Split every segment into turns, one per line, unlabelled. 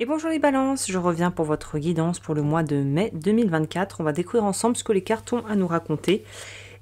Et bonjour les balances, je reviens pour votre guidance pour le mois de mai 2024. On va découvrir ensemble ce que les cartons ont à nous raconter.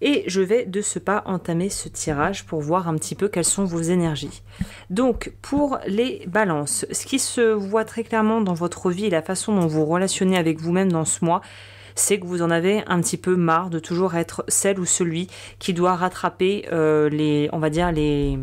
Et je vais de ce pas entamer ce tirage pour voir un petit peu quelles sont vos énergies. Donc pour les balances, ce qui se voit très clairement dans votre vie et la façon dont vous relationnez avec vous-même dans ce mois, c'est que vous en avez un petit peu marre de toujours être celle ou celui qui doit rattraper euh, les, on va dire, les,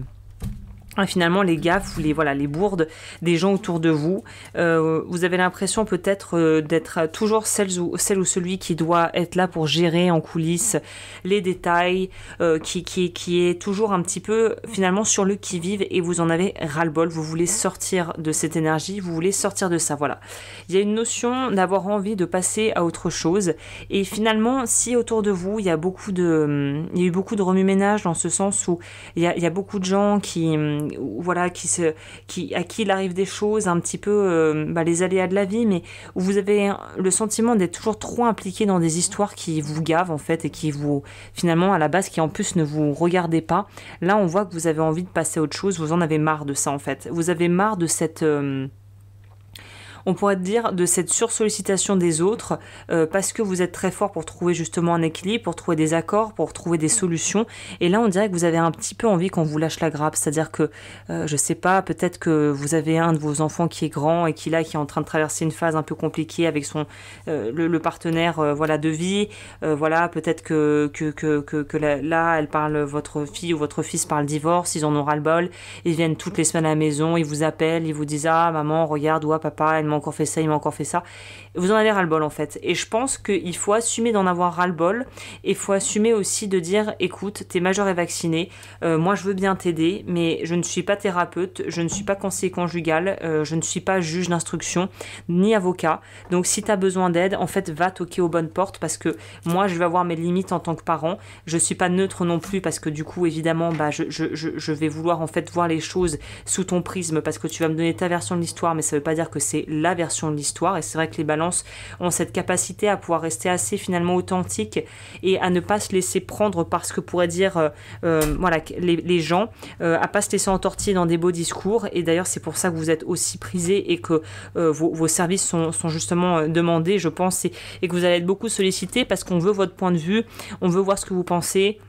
ah, finalement les gaffes les voilà les bourdes des gens autour de vous. Euh, vous avez l'impression peut-être euh, d'être toujours celle ou, celui qui doit être là pour gérer en coulisses les détails, euh, qui, est toujours un petit peu finalement sur le qui vive et vous en avez ras-le-bol. Vous voulez sortir de cette énergie, vous voulez sortir de ça. Voilà. Il y a une notion d'avoir envie de passer à autre chose et finalement si autour de vous il y a beaucoup de il y a eu beaucoup de remue-ménage dans ce sens où il y a beaucoup de gens qui voilà, qui se, qui, à qui il arrive des choses, un petit peu euh, bah, les aléas de la vie, mais où vous avez le sentiment d'être toujours trop impliqué dans des histoires qui vous gavent en fait et qui vous, finalement, à la base, qui en plus ne vous regardez pas. Là, on voit que vous avez envie de passer à autre chose, vous en avez marre de ça en fait. Vous avez marre de cette... Euh, on pourrait dire, de cette sursollicitation des autres, euh, parce que vous êtes très fort pour trouver justement un équilibre, pour trouver des accords, pour trouver des solutions. Et là, on dirait que vous avez un petit peu envie qu'on vous lâche la grappe, c'est-à-dire que, je euh, je sais pas, peut-être que vous avez un de vos enfants qui est grand et qui là, qui est en train de traverser une phase un peu compliquée avec son euh, le, partenaire, voilà, de vie. voilà, peut-être que que, que, que, là, elle parle votre fille ou votre fils parle divorce, ils en ont ras le bol, ils viennent toutes les semaines à la maison, ils vous appellent, ils vous disent ah maman, regarde, ou papa, elle encore fait ça, il m'a encore fait ça. Vous en avez ras-le-bol en fait. Et je pense qu'il faut assumer d'en avoir ras-le-bol et il faut assumer aussi de dire écoute, t'es majeur et vacciné, euh, moi je veux bien t'aider, mais je ne suis pas thérapeute, je ne suis pas conseiller conjugal, euh, je ne suis pas juge d'instruction, ni avocat. Donc si t'as besoin d'aide, en fait va toquer aux bonnes portes parce que moi je vais avoir mes limites en tant que parent. Je suis pas neutre non plus parce que du coup évidemment bah, je, je vais vouloir en fait voir les choses sous ton prisme parce que tu vas me donner ta version de l'histoire, mais ça veut pas dire que c'est la version de l'histoire. Et c'est vrai que les balances ont cette capacité à pouvoir rester assez finalement authentique et à ne pas se laisser prendre par ce que pourraient dire euh, euh, voilà, les, gens, à euh, à pas se laisser entortiller dans des beaux discours. Et d'ailleurs, c'est pour ça que vous êtes aussi prisé et que vos, services sont, justement demandés, je pense, et, et que vous allez être beaucoup sollicité parce qu'on veut votre point de vue, on veut voir ce que vous pensez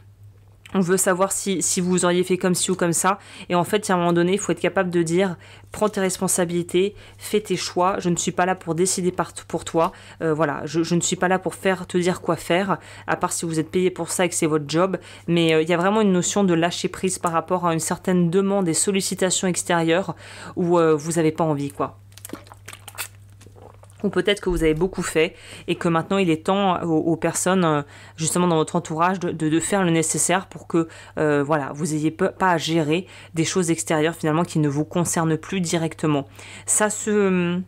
on veut savoir si, si, vous auriez fait comme ci ou comme ça. Et en fait, à un moment donné, il faut être capable de dire, prends tes responsabilités, fais tes choix, je ne suis pas là pour décider pour toi. Euh, voilà, je, ne suis pas là pour faire te dire quoi faire, à part si vous êtes payé pour ça et que c'est votre job. Mais euh, il y a vraiment une notion de lâcher prise par rapport à une certaine demande et sollicitation extérieure où euh, vous n'avez pas envie, quoi ou peut-être que vous avez beaucoup fait et que maintenant il est temps aux, personnes euh, justement dans votre entourage de, faire le nécessaire pour que euh, voilà vous n'ayez pas à gérer des choses extérieures finalement qui ne vous concernent plus directement. Ça se hum,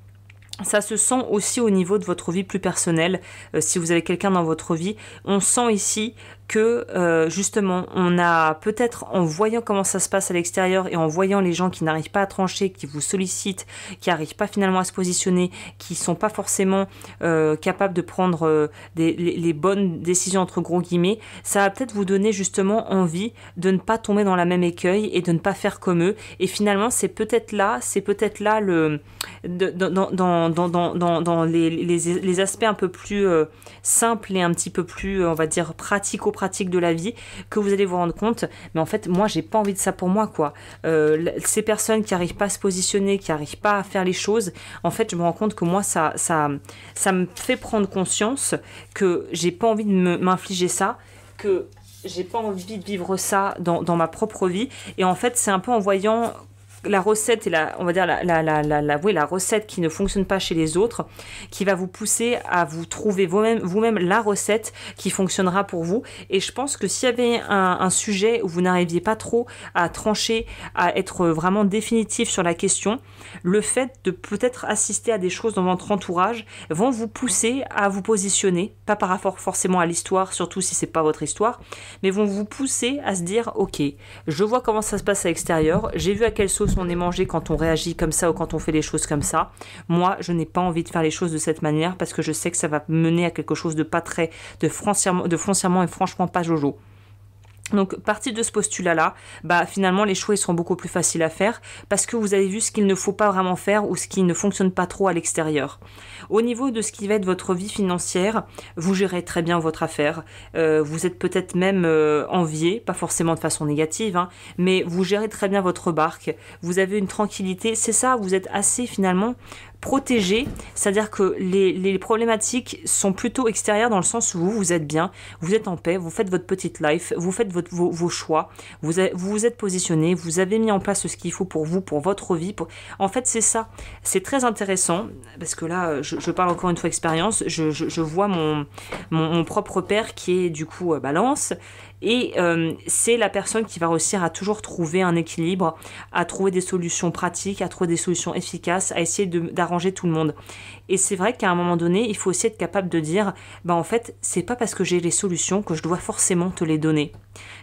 ça se sent aussi au niveau de votre vie plus personnelle. Euh, si vous avez quelqu'un dans votre vie, on sent ici que euh, justement on a peut-être en voyant comment ça se passe à l'extérieur et en voyant les gens qui n'arrivent pas à trancher, qui vous sollicitent, qui n'arrivent pas finalement à se positionner, qui sont pas forcément euh, capables de prendre euh, les, bonnes décisions entre gros guillemets, ça va peut-être vous donner justement envie de ne pas tomber dans la même écueil et de ne pas faire comme eux. Et finalement c'est peut-être là, c'est peut-être là le dans, les, aspects un peu plus simples et un petit peu plus on va dire pratico pratique de la vie que vous allez vous rendre compte, mais en fait, moi, j'ai pas envie de ça pour moi, quoi. Euh, ces personnes qui arrivent pas à se positionner, qui arrivent pas à faire les choses, en fait, je me rends compte que moi, ça, ça, ça me fait prendre conscience que j'ai pas envie de m'infliger ça, que j'ai pas envie de vivre ça dans, dans, ma propre vie. Et en fait, c'est un peu en voyant la recette et la, on va dire la, la, la, recette qui ne fonctionne pas chez les autres, qui va vous pousser à vous trouver vous-même vous -même la recette qui fonctionnera pour vous. Et je pense que s'il y avait un, sujet où vous n'arriviez pas trop à trancher, à être vraiment définitif sur la question, le fait de peut-être assister à des choses dans votre entourage vont vous pousser à vous positionner, pas par rapport forcément à l'histoire, surtout si c'est pas votre histoire, mais vont vous pousser à se dire, ok, je vois comment ça se passe à l'extérieur, j'ai vu à quelle sauce on est mangé quand on réagit comme ça ou quand on fait les choses comme ça. Moi, je n'ai pas envie de faire les choses de cette manière parce que je sais que ça va mener à quelque chose de pas très, de de foncièrement et franchement pas jojo. Donc, parti de ce postulat-là, bah, finalement, les choix sont seront beaucoup plus faciles à faire parce que vous avez vu ce qu'il ne faut pas vraiment faire ou ce qui ne fonctionne pas trop à l'extérieur. Au niveau de ce qui va être votre vie financière, vous gérez très bien votre affaire. Euh, vous êtes peut-être même euh, envié, pas forcément de façon négative, hein, mais vous gérez très bien votre barque. Vous avez une tranquillité. C'est ça, vous êtes assez finalement protégé, c'est-à-dire que les, problématiques sont plutôt extérieures dans le sens où vous, vous êtes bien, vous êtes en paix, vous faites votre petite life, vous faites vos, choix, vous, vous êtes positionné, vous avez mis en place ce qu'il faut pour vous, pour votre vie. En fait, c'est ça. C'est très intéressant, parce que là, je, parle encore une fois expérience, je, vois mon, mon, propre père qui est du coup balance, et euh, c'est la personne qui va réussir à toujours trouver un équilibre, à trouver des solutions pratiques, à trouver des solutions efficaces, à essayer d'arranger tout le monde. Et c'est vrai qu'à un moment donné, il faut aussi être capable de dire, bah en fait, c'est pas parce que j'ai les solutions que je dois forcément te les donner.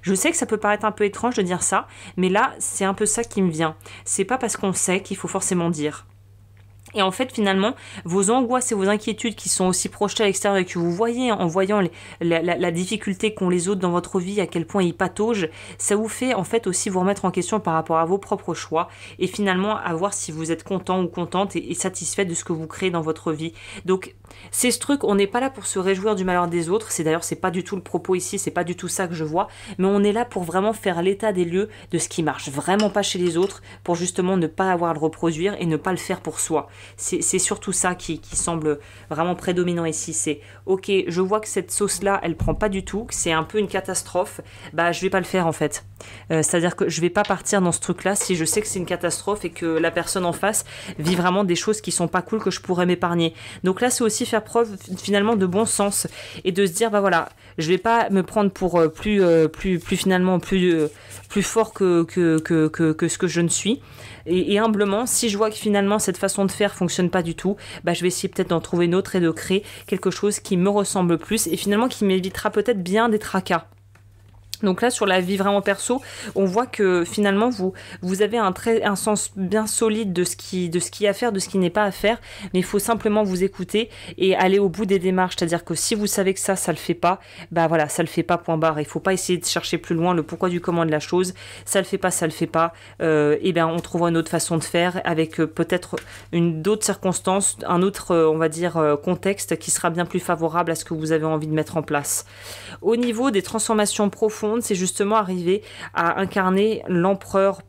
Je sais que ça peut paraître un peu étrange de dire ça, mais là, c'est un peu ça qui me vient. C'est pas parce qu'on sait qu'il faut forcément dire. Et en fait, finalement, vos angoisses et vos inquiétudes qui sont aussi projetées à l'extérieur et que vous voyez en voyant la, difficulté qu'ont les autres dans votre vie, à quel point ils pataugent, ça vous fait en fait aussi vous remettre en question par rapport à vos propres choix et finalement à voir si vous êtes content ou contente et, satisfait de ce que vous créez dans votre vie. Donc, c'est ce truc, on n'est pas là pour se réjouir du malheur des autres. C'est d'ailleurs, c'est pas du tout le propos ici, c'est pas du tout ça que je vois, mais on est là pour vraiment faire l'état des lieux de ce qui marche vraiment pas chez les autres pour justement ne pas avoir à le reproduire et ne pas le faire pour soi c'est surtout ça qui, semble vraiment prédominant ici. C'est ok, je vois que cette sauce-là, elle prend pas du tout, que c'est un peu une catastrophe. Bah, je vais pas le faire en fait. Euh, c'est-à-dire que je vais pas partir dans ce truc-là si je sais que c'est une catastrophe et que la personne en face vit vraiment des choses qui sont pas cool que je pourrais m'épargner. Donc là, c'est aussi faire preuve finalement de bon sens et de se dire bah voilà, je vais pas me prendre pour euh, plus, euh, plus, plus finalement plus, plus fort que que, ce que je ne suis. et humblement, si je vois que finalement cette façon de faire fonctionne pas du tout, bah, je vais essayer peut-être d'en trouver une autre et de créer quelque chose qui me ressemble plus et finalement qui m'évitera peut-être bien des tracas. Donc là, sur la vie vraiment perso, on voit que finalement, vous, vous avez un, très, un sens bien solide de ce, qui, de ce qui est à faire, de ce qui n'est pas à faire, mais il faut simplement vous écouter et aller au bout des démarches. C'est-à-dire que si vous savez que ça, ça ne le fait pas, bah voilà, ça le fait pas, point barre. Il faut pas essayer de chercher plus loin le pourquoi du comment de la chose. Ça le fait pas, ça le fait pas. et euh, eh bien, on trouvera une autre façon de faire avec euh, peut-être une d'autres circonstances, un autre, euh, on va dire, contexte qui sera bien plus favorable à ce que vous avez envie de mettre en place. Au niveau des transformations profondes, c'est justement arriver à incarner l'empereur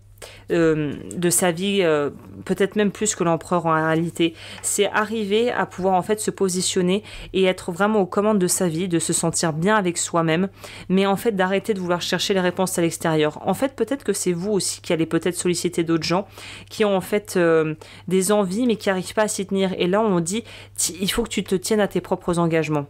euh, de sa vie, euh, peut-être même plus que l'empereur en réalité. C'est arriver à pouvoir en fait se positionner et être vraiment aux commandes de sa vie, de se sentir bien avec soi-même, mais en fait d'arrêter de vouloir chercher les réponses à l'extérieur. En fait, peut-être que c'est vous aussi qui allez peut-être solliciter d'autres gens qui ont en fait euh, des envies mais qui n'arrivent pas à s'y tenir. Et là, on dit, il faut que tu te tiennes à tes propres engagements.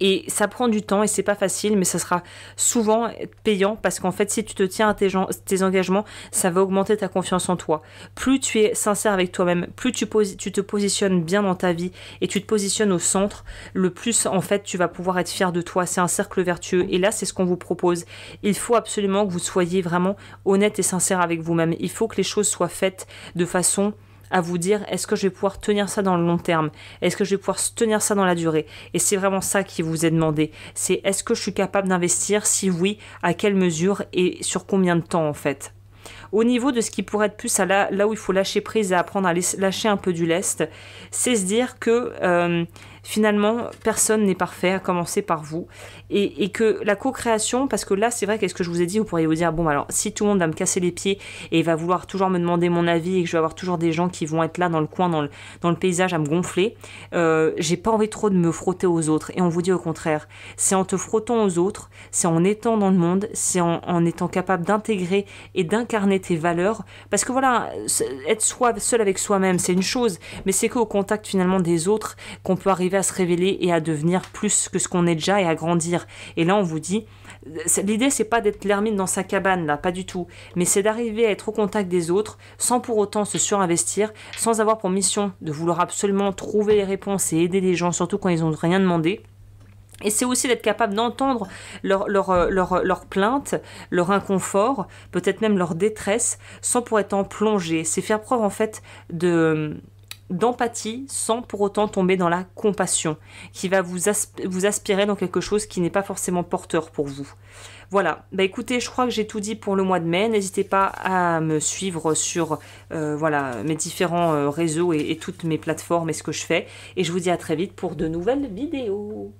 Et ça prend du temps et c'est pas facile, mais ça sera souvent payant parce qu'en fait, si tu te tiens à tes, engagements, ça va augmenter ta confiance en toi. Plus tu es sincère avec toi-même, plus tu te positionnes bien dans ta vie et tu te positionnes au centre, le plus en fait tu vas pouvoir être fier de toi. C'est un cercle vertueux et là, c'est ce qu'on vous propose. Il faut absolument que vous soyez vraiment honnête et sincère avec vous-même. Il faut que les choses soient faites de façon à vous dire est-ce que je vais pouvoir tenir ça dans le long terme Est-ce que je vais pouvoir tenir ça dans la durée Et c'est vraiment ça qui vous est demandé. C'est est-ce que je suis capable d'investir Si oui, à quelle mesure et sur combien de temps en fait au niveau de ce qui pourrait être plus là où il faut lâcher prise et apprendre à lâcher un peu du lest, c'est se dire que euh, finalement, personne n'est parfait, à commencer par vous. Et, que la co-création, parce que là, c'est vrai qu'est-ce que je vous ai dit, vous pourriez vous dire, bon, alors, si tout le monde va me casser les pieds et va vouloir toujours me demander mon avis et que je vais avoir toujours des gens qui vont être là dans le coin, dans le, dans le paysage à me gonfler, euh, j'ai pas envie trop de me frotter aux autres. Et on vous dit au contraire, c'est en te frottant aux autres, c'est en étant dans le monde, c'est en, étant capable d'intégrer et d'incarner tes valeurs. Parce que voilà, être seul avec soi-même, c'est une chose, mais c'est qu'au contact finalement des autres qu'on peut arriver à se révéler et à devenir plus que ce qu'on est déjà et à grandir. Et là, on vous dit, l'idée, c'est pas d'être l'hermine dans sa cabane, là, pas du tout, mais c'est d'arriver à être au contact des autres sans pour autant se surinvestir, sans avoir pour mission de vouloir absolument trouver les réponses et aider les gens, surtout quand ils n'ont rien demandé. Et c'est aussi d'être capable d'entendre leurs plaintes, leur, euh, euh, leur inconfort, peut-être même leur détresse, sans pour autant plonger. C'est faire preuve en fait de d'empathie sans pour autant tomber dans la compassion, qui va vous, vous aspirer dans quelque chose qui n'est pas forcément porteur pour vous. Voilà, bah écoutez, je crois que j'ai tout dit pour le mois de mai. N'hésitez pas à me suivre sur euh, voilà, mes différents euh, réseaux et toutes mes plateformes et ce que je fais. Et je vous dis à très vite pour de nouvelles vidéos.